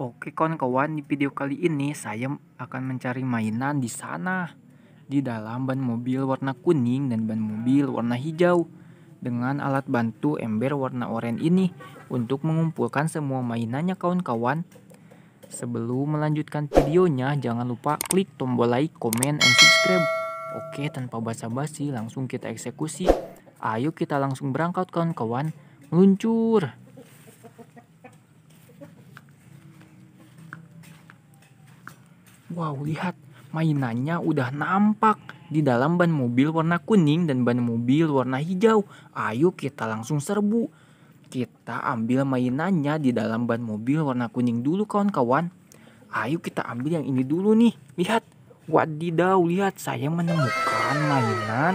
Oke kawan-kawan, di video kali ini saya akan mencari mainan di sana. Di dalam ban mobil warna kuning dan ban mobil warna hijau. Dengan alat bantu ember warna oranye ini untuk mengumpulkan semua mainannya kawan-kawan. Sebelum melanjutkan videonya, jangan lupa klik tombol like, comment, and subscribe. Oke, tanpa basa-basi langsung kita eksekusi. Ayo kita langsung berangkat kawan-kawan. Meluncur! Wow, lihat mainannya udah nampak di dalam ban mobil warna kuning dan ban mobil warna hijau. Ayo kita langsung serbu. Kita ambil mainannya di dalam ban mobil warna kuning dulu kawan-kawan. Ayo kita ambil yang ini dulu nih. Lihat. Wadidaw, lihat saya menemukan mainan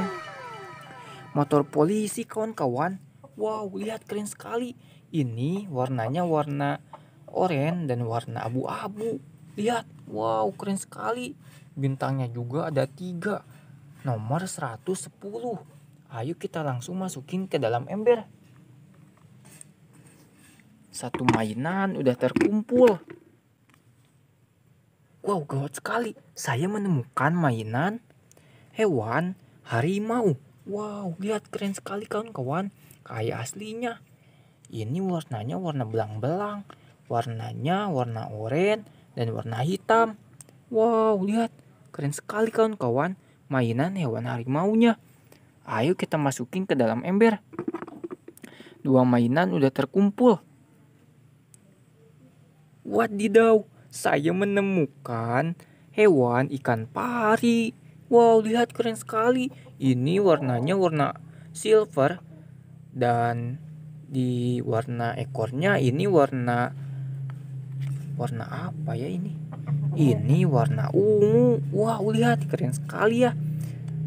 motor polisi kawan-kawan. Wow, lihat keren sekali. Ini warnanya warna oranye dan warna abu-abu. Lihat, Wow keren sekali Bintangnya juga ada tiga Nomor 110 Ayo kita langsung masukin ke dalam ember Satu mainan udah terkumpul Wow gawat sekali Saya menemukan mainan Hewan harimau Wow lihat keren sekali kawan-kawan Kayak aslinya Ini warnanya warna belang-belang warnanya warna oranye dan warna hitam. Wow, lihat, keren sekali kawan-kawan mainan hewan harimaunya. Ayo kita masukin ke dalam ember. Dua mainan udah terkumpul. Wadidaw, saya menemukan hewan ikan pari. Wow, lihat keren sekali. Ini warnanya warna silver dan di warna ekornya ini warna warna apa ya ini ini warna ungu wow lihat keren sekali ya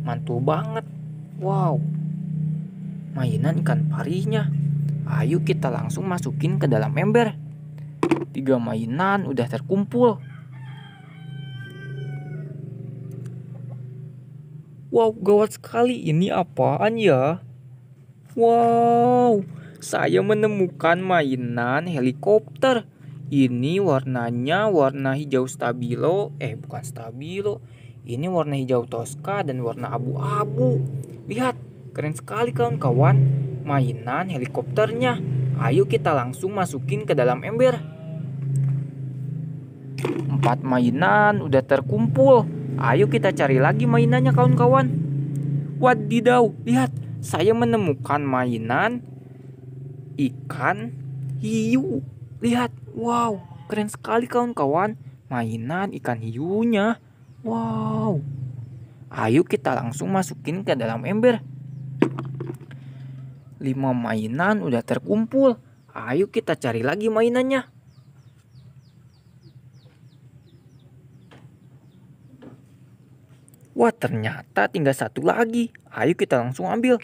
mantul banget wow mainan ikan parinya ayo kita langsung masukin ke dalam ember tiga mainan udah terkumpul Wow, gawat sekali. Ini apaan ya? Wow, saya menemukan mainan helikopter ini warnanya warna hijau stabilo eh bukan stabilo ini warna hijau toska dan warna abu-abu lihat keren sekali kawan-kawan mainan helikopternya ayo kita langsung masukin ke dalam ember empat mainan udah terkumpul ayo kita cari lagi mainannya kawan-kawan wadidaw lihat saya menemukan mainan ikan hiu lihat Wow, keren sekali kawan-kawan. Mainan ikan hiunya. Wow. Ayo kita langsung masukin ke dalam ember. Lima mainan udah terkumpul. Ayo kita cari lagi mainannya. Wah ternyata tinggal satu lagi. Ayo kita langsung ambil.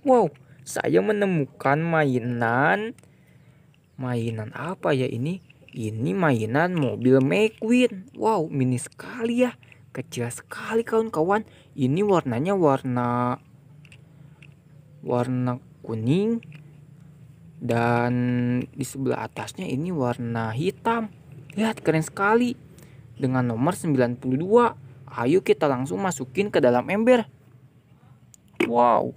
Wow, saya menemukan mainan mainan apa ya ini ini mainan mobil McQueen wow mini sekali ya kecil sekali kawan-kawan ini warnanya warna warna kuning dan di sebelah atasnya ini warna hitam lihat keren sekali dengan nomor 92 ayo kita langsung masukin ke dalam ember wow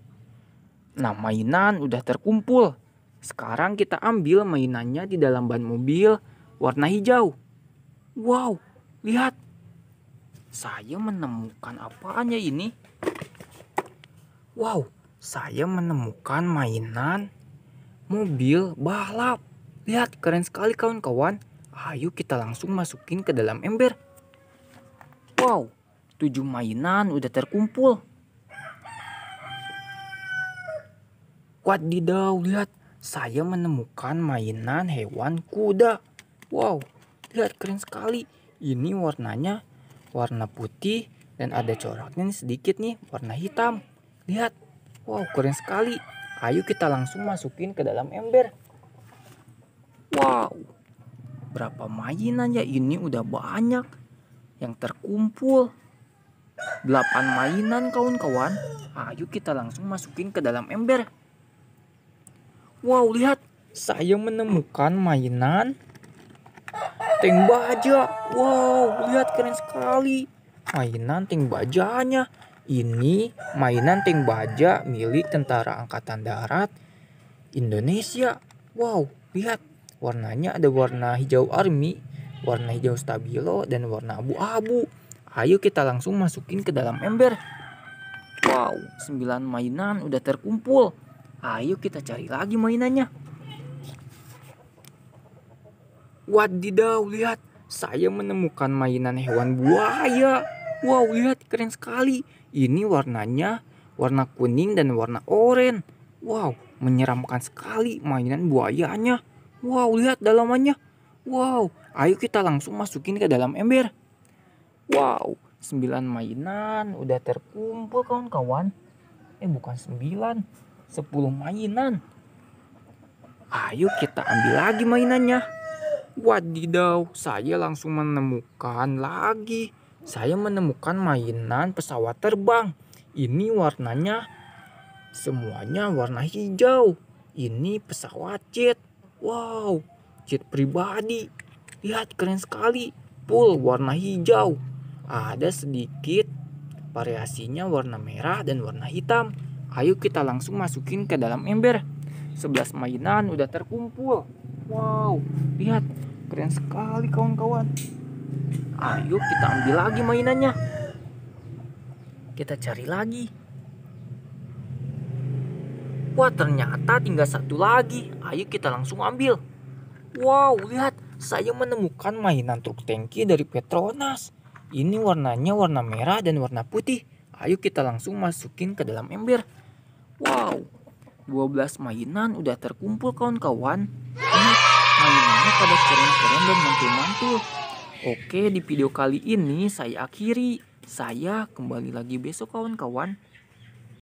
nah mainan udah terkumpul sekarang kita ambil mainannya di dalam ban mobil warna hijau. Wow, lihat. Saya menemukan apaannya ini? Wow, saya menemukan mainan mobil balap. Lihat, keren sekali kawan-kawan. Ayo kita langsung masukin ke dalam ember. Wow, tujuh mainan udah terkumpul. Wadidaw, lihat saya menemukan mainan hewan kuda. Wow, lihat keren sekali. Ini warnanya warna putih dan ada coraknya nih sedikit nih warna hitam. Lihat, wow keren sekali. Ayo kita langsung masukin ke dalam ember. Wow, berapa mainan ya ini udah banyak yang terkumpul. 8 mainan kawan-kawan. Ayo kita langsung masukin ke dalam ember. Wow, lihat. Saya menemukan mainan tank baja. Wow, lihat keren sekali. Mainan tank bajanya. Ini mainan tank baja milik Tentara Angkatan Darat Indonesia. Wow, lihat. Warnanya ada warna hijau army, warna hijau stabilo, dan warna abu-abu. Ayo kita langsung masukin ke dalam ember. Wow, 9 mainan udah terkumpul. Ayo kita cari lagi mainannya. Wadidaw, lihat. Saya menemukan mainan hewan buaya. Wow, lihat keren sekali. Ini warnanya warna kuning dan warna oranye. Wow, menyeramkan sekali mainan buayanya. Wow, lihat dalamannya. Wow, ayo kita langsung masukin ke dalam ember. Wow, sembilan mainan udah terkumpul kawan-kawan. Eh bukan sembilan. 10 mainan. Ayo kita ambil lagi mainannya. Wadidaw, saya langsung menemukan lagi. Saya menemukan mainan pesawat terbang. Ini warnanya semuanya warna hijau. Ini pesawat jet. Wow, jet pribadi. Lihat keren sekali. Full warna hijau. Ada sedikit variasinya warna merah dan warna hitam. Ayo kita langsung masukin ke dalam ember. 11 mainan udah terkumpul. Wow, lihat keren sekali kawan-kawan. Ayo kita ambil lagi mainannya. Kita cari lagi. Wah ternyata tinggal satu lagi. Ayo kita langsung ambil. Wow, lihat saya menemukan mainan truk tangki dari Petronas. Ini warnanya warna merah dan warna putih. Ayo kita langsung masukin ke dalam ember. Wow, 12 mainan udah terkumpul kawan-kawan. mainannya pada keren-keren dan mantul-mantul. Oke, di video kali ini saya akhiri. Saya kembali lagi besok kawan-kawan.